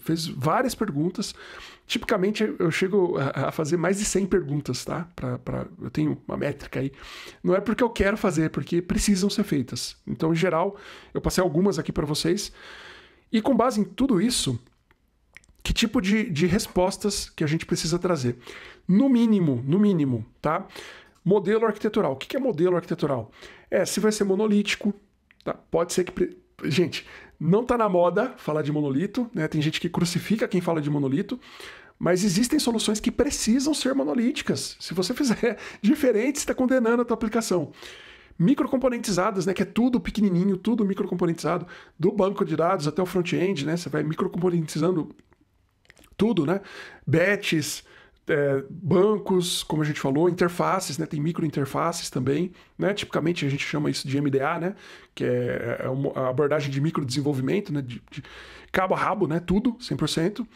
fez várias perguntas. Tipicamente eu chego a fazer mais de 100 perguntas, tá? Pra, pra, eu tenho uma métrica aí. Não é porque eu quero fazer, é porque precisam ser feitas. Então, em geral, eu passei algumas aqui para vocês. E com base em tudo isso, que tipo de, de respostas que a gente precisa trazer? No mínimo, no mínimo, tá? Modelo arquitetural. O que é modelo arquitetural? É se vai ser monolítico, tá? Pode ser que gente, não está na moda falar de monolito, né? Tem gente que crucifica quem fala de monolito, mas existem soluções que precisam ser monolíticas. Se você fizer diferente, está condenando a tua aplicação. Microcomponentizadas, né, que é tudo pequenininho, tudo microcomponentizado, do banco de dados até o front-end, né? Você vai microcomponentizando tudo, né? Batches, é, bancos, como a gente falou, interfaces, né? tem microinterfaces também, né? tipicamente a gente chama isso de MDA, né? que é, é a abordagem de microdesenvolvimento, né? de, de cabo a rabo, né? tudo, 100%.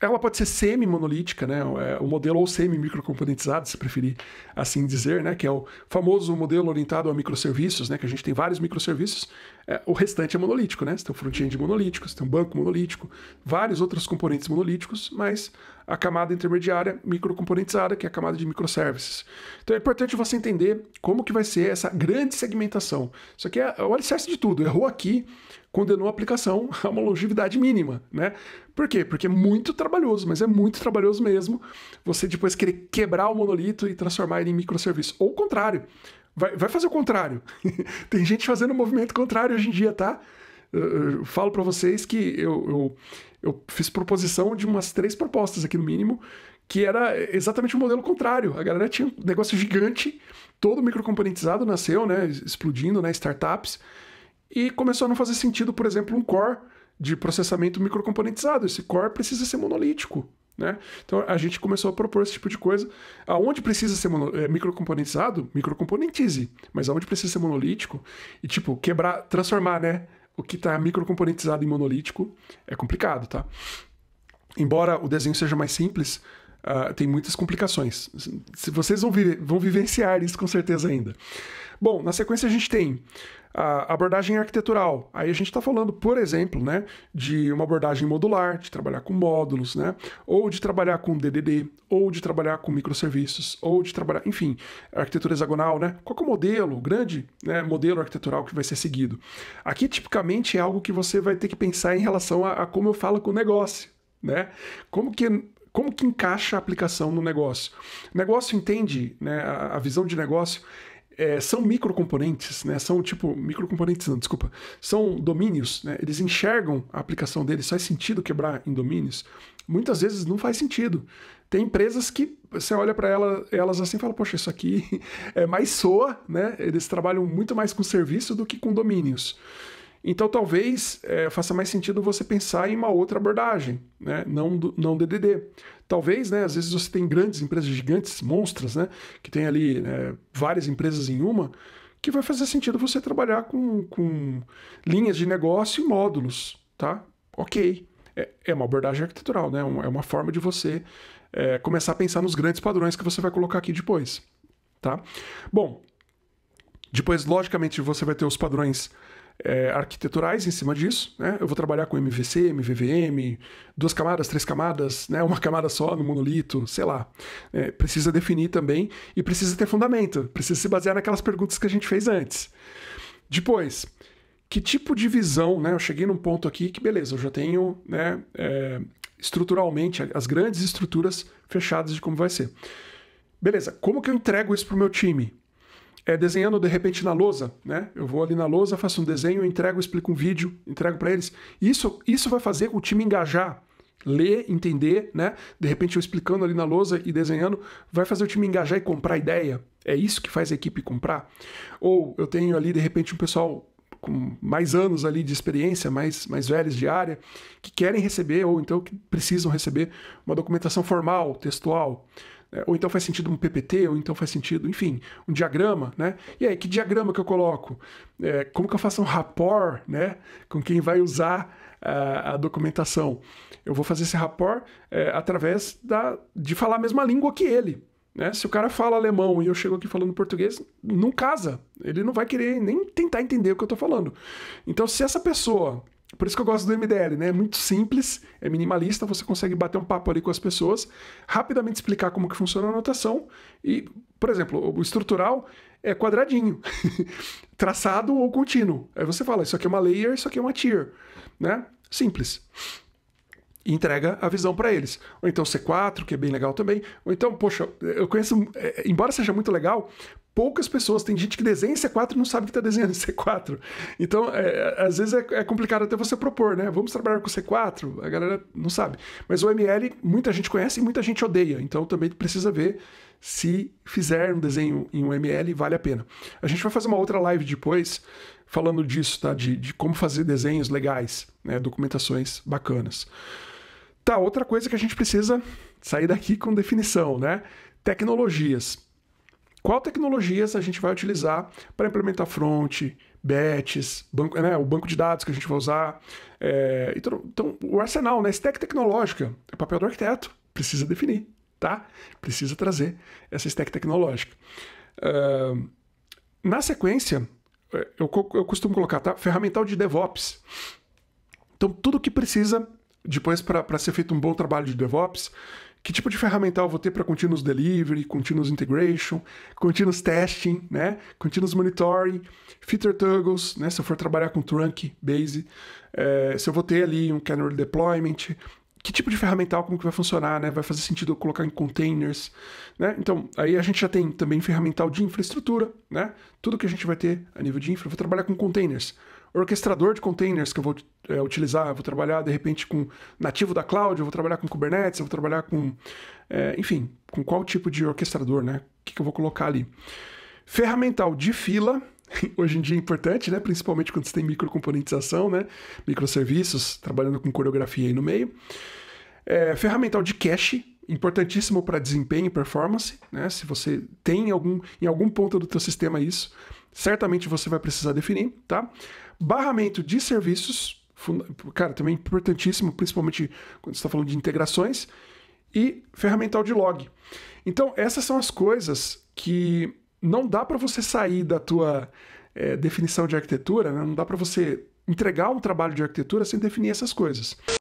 Ela pode ser semi-monolítica, né? É, o modelo ou semi-microcomponentizado, se preferir assim dizer, né? que é o famoso modelo orientado a microserviços, né? que a gente tem vários microserviços, é, o restante é monolítico, né? Você tem um front-end monolítico, você tem um banco monolítico, vários outros componentes monolíticos, mas a camada intermediária, microcomponentizada, que é a camada de microservices. Então é importante você entender como que vai ser essa grande segmentação. Isso aqui é, é o alicerce de tudo. Errou aqui, condenou a aplicação a uma longevidade mínima, né? Por quê? Porque é muito trabalhoso, mas é muito trabalhoso mesmo você depois querer quebrar o monolito e transformar ele em microserviço. Ou o contrário, Vai, vai fazer o contrário. Tem gente fazendo o um movimento contrário hoje em dia, tá? Eu, eu falo para vocês que eu, eu, eu fiz proposição de umas três propostas aqui no mínimo, que era exatamente o modelo contrário. A galera tinha um negócio gigante, todo microcomponentizado, nasceu, né? Explodindo, né? Startups. E começou a não fazer sentido, por exemplo, um core de processamento microcomponentizado. Esse core precisa ser monolítico. Né? Então a gente começou a propor esse tipo de coisa. Aonde precisa ser é, microcomponentizado, microcomponentize. Mas aonde precisa ser monolítico e, tipo, quebrar, transformar, né? O que está microcomponentizado em monolítico é complicado, tá? Embora o desenho seja mais simples, uh, tem muitas complicações. Vocês vão, vive, vão vivenciar isso com certeza ainda. Bom, na sequência a gente tem a abordagem arquitetural. Aí a gente está falando, por exemplo, né, de uma abordagem modular, de trabalhar com módulos, né, ou de trabalhar com DDD, ou de trabalhar com microserviços, ou de trabalhar, enfim, arquitetura hexagonal, né? Qual é o modelo, o grande né, modelo arquitetural que vai ser seguido? Aqui, tipicamente, é algo que você vai ter que pensar em relação a, a como eu falo com o negócio, né? Como que como que encaixa a aplicação no negócio? O negócio entende, né, a, visão de negócio é, são microcomponentes, né? São tipo microcomponentes, não, desculpa, são domínios, né? Eles enxergam a aplicação deles, faz sentido quebrar em domínios. Muitas vezes não faz sentido. Tem empresas que você olha para ela, elas assim e fala: Poxa, isso aqui é mais soa, né? Eles trabalham muito mais com serviço do que com domínios. Então talvez é, faça mais sentido você pensar em uma outra abordagem, né? não, não DDD. Talvez, né, às vezes você tem grandes empresas gigantes, monstras, né, que tem ali né, várias empresas em uma, que vai fazer sentido você trabalhar com, com linhas de negócio e módulos, tá? Ok, é, é uma abordagem arquitetural, né? é uma é forma de você é, começar a pensar nos grandes padrões que você vai colocar aqui depois, tá? Bom, depois, logicamente, você vai ter os padrões é, arquiteturais em cima disso. Né? Eu vou trabalhar com MVC, MVVM, duas camadas, três camadas, né? uma camada só no monolito, sei lá. É, precisa definir também e precisa ter fundamento, precisa se basear naquelas perguntas que a gente fez antes. Depois, que tipo de visão, né? Eu cheguei num ponto aqui que, beleza, eu já tenho, né, é, estruturalmente, as grandes estruturas fechadas de como vai ser. Beleza, como que eu entrego isso para o meu time? é, desenhando de repente na lousa, né? Eu vou ali na lousa, faço um desenho, entrego, explico um vídeo, entrego para eles. Isso, isso vai fazer o time engajar, ler, entender, né? De repente eu explicando ali na lousa e desenhando, vai fazer o time engajar e comprar ideia. É isso que faz a equipe comprar? Ou eu tenho ali de repente um pessoal com mais anos ali de experiência, mais, mais velhos de área, que querem receber ou então que precisam receber uma documentação formal, textual. É, ou então faz sentido um PPT, ou então faz sentido, enfim, um diagrama, né? E aí, que diagrama que eu coloco? É, como que eu faço um rapport, né? Com quem vai usar a, a documentação? Eu vou fazer esse rapport é, através da, de falar a mesma língua que ele. Né? Se o cara fala alemão e eu chego aqui falando português, não casa. Ele não vai querer nem tentar entender o que eu estou falando. Então, se essa pessoa por isso que eu gosto do MDL, né? É muito simples, é minimalista, você consegue bater um papo ali com as pessoas, rapidamente explicar como que funciona a anotação e, por exemplo, o estrutural é quadradinho, traçado ou contínuo. Aí você fala, isso aqui é uma layer, isso aqui é uma tier, né? Simples. E entrega a visão para eles. Ou então C4, que é bem legal também. Ou então, poxa, eu conheço, é, embora seja muito legal, poucas pessoas. Tem gente que desenha C4 e não sabe que está desenhando C4. Então, é, é, às vezes é, é, complicado até você propor, né? Vamos trabalhar com C4, a galera não sabe. Mas o ML, muita gente conhece e muita gente odeia. Então, também precisa ver se fizer um desenho em um ML, vale a pena. A gente vai fazer uma outra live depois falando disso, tá? De, de como fazer desenhos legais, né? documentações bacanas. Tá, outra coisa que a gente precisa sair daqui com definição, né? Tecnologias qual tecnologias a gente vai utilizar para implementar front, batch, banco, né, o banco de dados que a gente vai usar. É, então, então, o arsenal, né, stack tecnológica, é papel do arquiteto, precisa definir, tá? Precisa trazer essa stack tecnológica. Uh, na sequência, é, eu, eu costumo colocar tá? ferramental de DevOps. Então, tudo que precisa, depois para ser feito um bom trabalho de DevOps, que tipo de ferramenta eu vou ter para continuous delivery, continuous integration, continuous testing, né? Continuous monitoring, feature toggles, né? Se eu for trabalhar com trunk, base, é, se eu vou ter ali um canary deployment, que tipo de ferramental, como que vai funcionar, né? Vai fazer sentido eu colocar em containers, né? Então, aí a gente já tem também ferramental de infraestrutura, né? Tudo que a gente vai ter a nível de infra, eu vou trabalhar com containers. Orquestrador de containers que eu vou é, utilizar, eu vou trabalhar de repente com nativo da cloud, eu vou trabalhar com Kubernetes, eu vou trabalhar com, é, enfim, com qual tipo de orquestrador, né? O que, que eu vou colocar ali? Ferramental de fila, hoje em dia é importante, né? Principalmente quando você tem microcomponentização, né? Microserviços, trabalhando com coreografia aí no meio. É, ferramental de cache, importantíssimo para desempenho e performance, né? Se você tem algum, em algum ponto do teu sistema isso, certamente você vai precisar definir, tá? Barramento de serviços, cara, também importantíssimo, principalmente quando você está falando de integrações, e ferramental de log. Então, essas são as coisas que não dá para você sair da tua é, definição de arquitetura, né? não dá para você entregar um trabalho de arquitetura sem definir essas coisas.